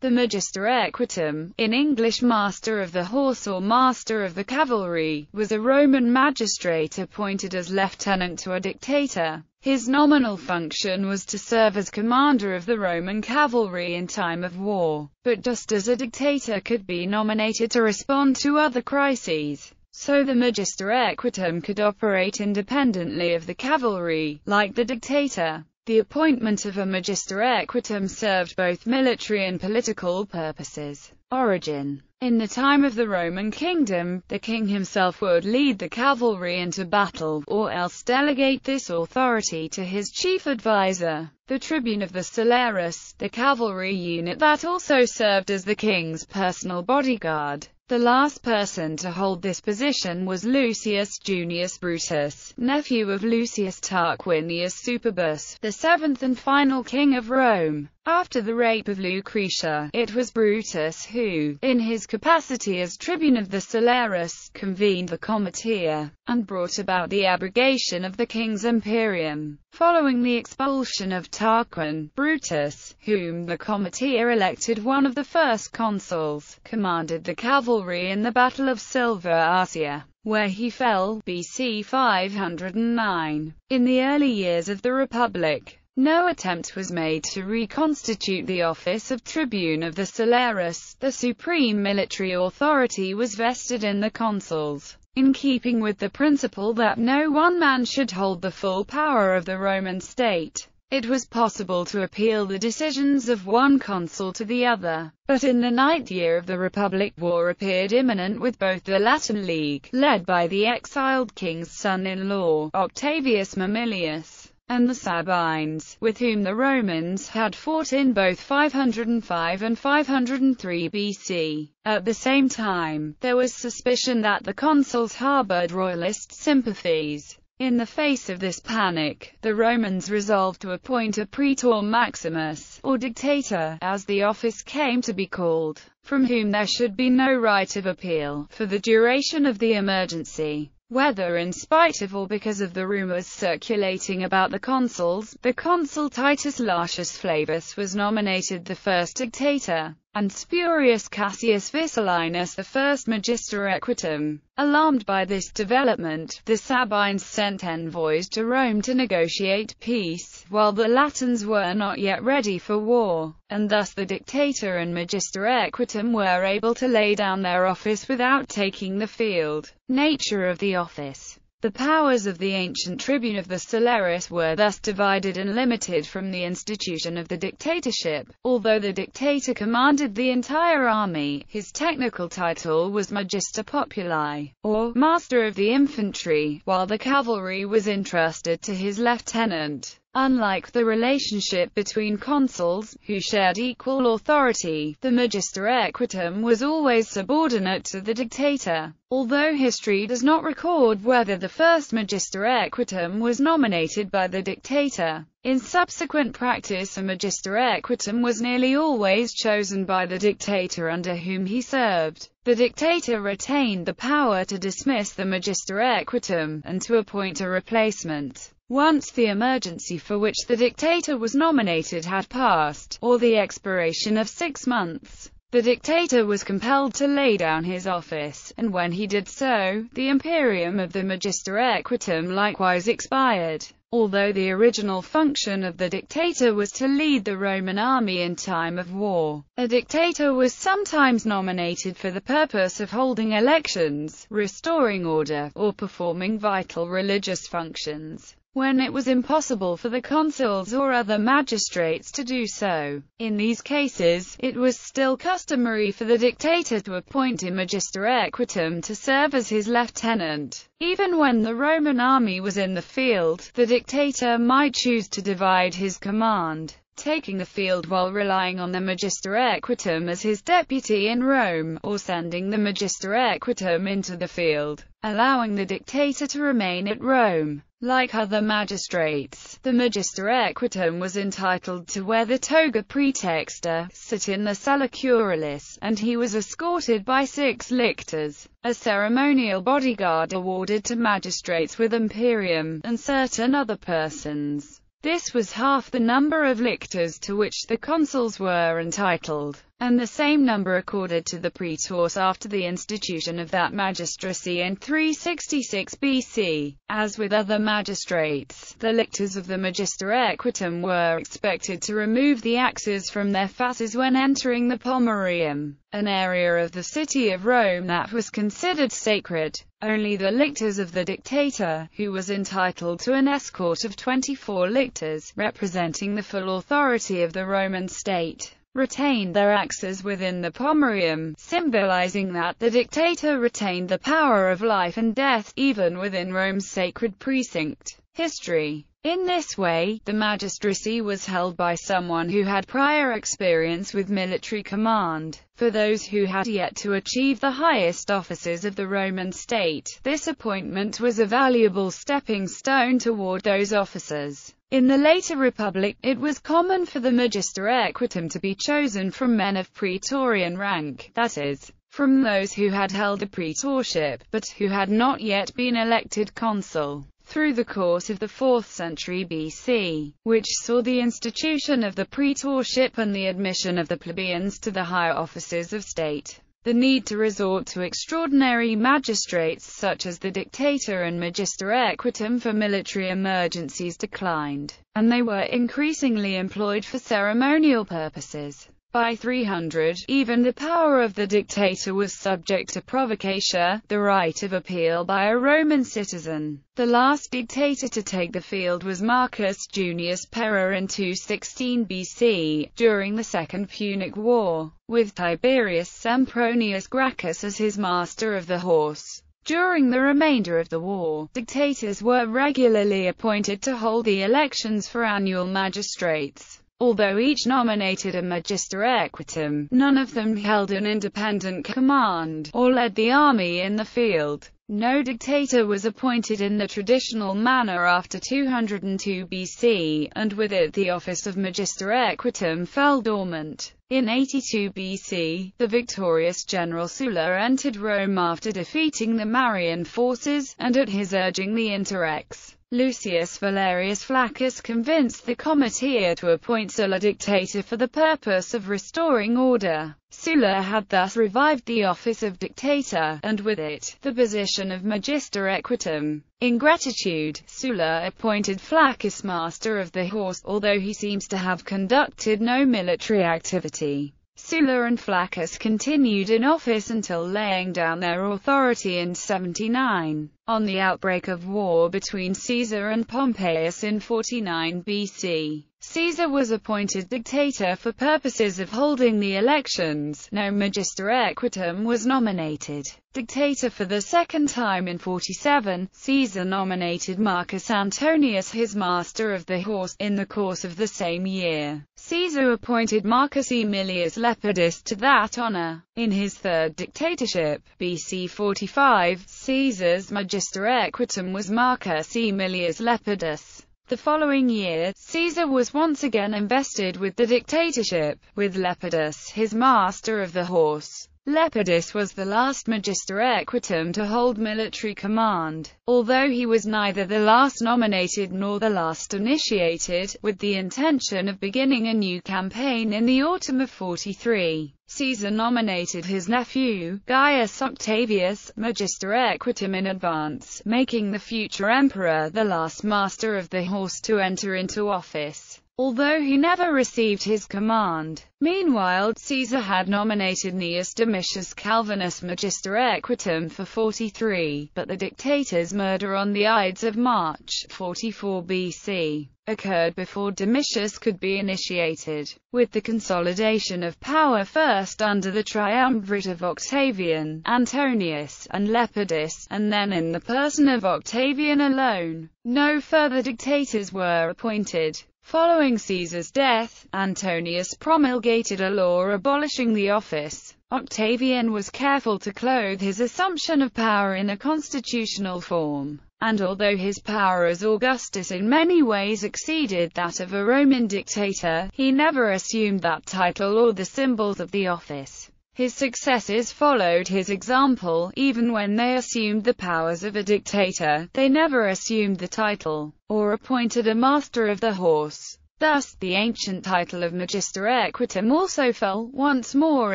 The magister equitum, in English master of the horse or master of the cavalry, was a Roman magistrate appointed as lieutenant to a dictator. His nominal function was to serve as commander of the Roman cavalry in time of war, but just as a dictator could be nominated to respond to other crises, so the magister equitum could operate independently of the cavalry, like the dictator. The appointment of a magister equitum served both military and political purposes. Origin In the time of the Roman kingdom, the king himself would lead the cavalry into battle, or else delegate this authority to his chief advisor, the tribune of the Solaris, the cavalry unit that also served as the king's personal bodyguard. The last person to hold this position was Lucius Junius Brutus, nephew of Lucius Tarquinius Superbus, the seventh and final king of Rome. After the rape of Lucretia, it was Brutus who, in his capacity as tribune of the Solaris, convened the Comitia, and brought about the abrogation of the king's imperium. Following the expulsion of Tarquin, Brutus, whom the Comitia elected one of the first consuls, commanded the cavalry in the Battle of Silva Arsia, where he fell, BC 509. In the early years of the Republic, no attempt was made to reconstitute the office of tribune of the Solaris, the supreme military authority was vested in the consuls, in keeping with the principle that no one man should hold the full power of the Roman state. It was possible to appeal the decisions of one consul to the other, but in the ninth year of the Republic war appeared imminent with both the Latin League, led by the exiled king's son-in-law, Octavius Mamilius, and the Sabines, with whom the Romans had fought in both 505 and 503 BC. At the same time, there was suspicion that the consuls harbored royalist sympathies. In the face of this panic, the Romans resolved to appoint a praetor maximus, or dictator, as the office came to be called, from whom there should be no right of appeal, for the duration of the emergency. Whether in spite of or because of the rumors circulating about the consuls, the consul Titus Lartius Flavius was nominated the first dictator and Spurius Cassius Vicilinus the first magister equitum. Alarmed by this development, the Sabines sent envoys to Rome to negotiate peace, while the Latins were not yet ready for war, and thus the dictator and magister equitum were able to lay down their office without taking the field. Nature of the office the powers of the ancient tribune of the Solaris were thus divided and limited from the institution of the dictatorship. Although the dictator commanded the entire army, his technical title was Magister Populi, or Master of the Infantry, while the cavalry was entrusted to his lieutenant. Unlike the relationship between consuls, who shared equal authority, the magister equitum was always subordinate to the dictator, although history does not record whether the first magister equitum was nominated by the dictator. In subsequent practice a magister equitum was nearly always chosen by the dictator under whom he served. The dictator retained the power to dismiss the magister equitum, and to appoint a replacement. Once the emergency for which the dictator was nominated had passed, or the expiration of six months, the dictator was compelled to lay down his office, and when he did so, the imperium of the magister equitum likewise expired. Although the original function of the dictator was to lead the Roman army in time of war, a dictator was sometimes nominated for the purpose of holding elections, restoring order, or performing vital religious functions when it was impossible for the consuls or other magistrates to do so. In these cases, it was still customary for the dictator to appoint a magister equitum to serve as his lieutenant. Even when the Roman army was in the field, the dictator might choose to divide his command taking the field while relying on the magister equitum as his deputy in Rome, or sending the magister equitum into the field, allowing the dictator to remain at Rome. Like other magistrates, the magister equitum was entitled to wear the toga praetexta, sit in the sala curalis, and he was escorted by six lictors, a ceremonial bodyguard awarded to magistrates with imperium, and certain other persons. This was half the number of lictors to which the consuls were entitled and the same number accorded to the praetors after the institution of that magistracy in 366 BC. As with other magistrates, the lictors of the Magister Equitum were expected to remove the axes from their fasces when entering the Pomerium, an area of the city of Rome that was considered sacred. Only the lictors of the dictator, who was entitled to an escort of 24 lictors, representing the full authority of the Roman state, retained their axes within the pomerium, symbolizing that the dictator retained the power of life and death, even within Rome's sacred precinct. History in this way, the magistracy was held by someone who had prior experience with military command. For those who had yet to achieve the highest offices of the Roman state, this appointment was a valuable stepping stone toward those offices. In the later Republic, it was common for the magister equitum to be chosen from men of praetorian rank, that is, from those who had held a praetorship, but who had not yet been elected consul, through the course of the 4th century BC, which saw the institution of the praetorship and the admission of the plebeians to the higher offices of state the need to resort to extraordinary magistrates such as the dictator and magister equitum for military emergencies declined, and they were increasingly employed for ceremonial purposes. By 300, even the power of the dictator was subject to provocation, the right of appeal by a Roman citizen. The last dictator to take the field was Marcus Junius Pera in 216 BC, during the Second Punic War, with Tiberius Sempronius Gracchus as his master of the horse. During the remainder of the war, dictators were regularly appointed to hold the elections for annual magistrates. Although each nominated a magister equitum, none of them held an independent command, or led the army in the field. No dictator was appointed in the traditional manner after 202 BC, and with it the office of magister equitum fell dormant. In 82 BC, the victorious general Sulla entered Rome after defeating the Marian forces, and at his urging the Interrex Lucius Valerius Flaccus convinced the Comitia to appoint Sulla dictator for the purpose of restoring order. Sulla had thus revived the office of dictator, and with it, the position of magister equitum. In gratitude, Sulla appointed Flaccus master of the horse, although he seems to have conducted no military activity. Sulla and Flaccus continued in office until laying down their authority in 79. On the outbreak of war between Caesar and Pompeius in 49 BC, Caesar was appointed dictator for purposes of holding the elections. No magister equitum was nominated dictator for the second time in 47. Caesar nominated Marcus Antonius his master of the horse. In the course of the same year, Caesar appointed Marcus Aemilius Lepidus to that honor. In his third dictatorship, BC 45, Caesar's magister equitum was Marcus Aemilius Lepidus. The following year, Caesar was once again invested with the dictatorship, with Lepidus, his master of the horse. Lepidus was the last magister equitum to hold military command, although he was neither the last nominated nor the last initiated, with the intention of beginning a new campaign in the autumn of 43. Caesar nominated his nephew, Gaius Octavius, magister equitum in advance, making the future emperor the last master of the horse to enter into office although he never received his command. Meanwhile, Caesar had nominated Gnaeus Domitius Calvinus Magister Equitum for 43, but the dictator's murder on the Ides of March, 44 BC, occurred before Domitius could be initiated, with the consolidation of power first under the triumvirate of Octavian, Antonius, and Lepidus, and then in the person of Octavian alone. No further dictators were appointed. Following Caesar's death, Antonius promulgated a law abolishing the office. Octavian was careful to clothe his assumption of power in a constitutional form, and although his power as Augustus in many ways exceeded that of a Roman dictator, he never assumed that title or the symbols of the office. His successors followed his example, even when they assumed the powers of a dictator, they never assumed the title, or appointed a master of the horse. Thus, the ancient title of Magister Equitum also fell, once more,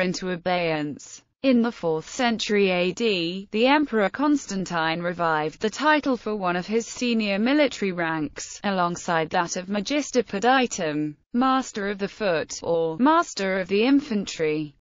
into abeyance. In the 4th century AD, the Emperor Constantine revived the title for one of his senior military ranks, alongside that of Magister Poditum, Master of the Foot, or Master of the Infantry.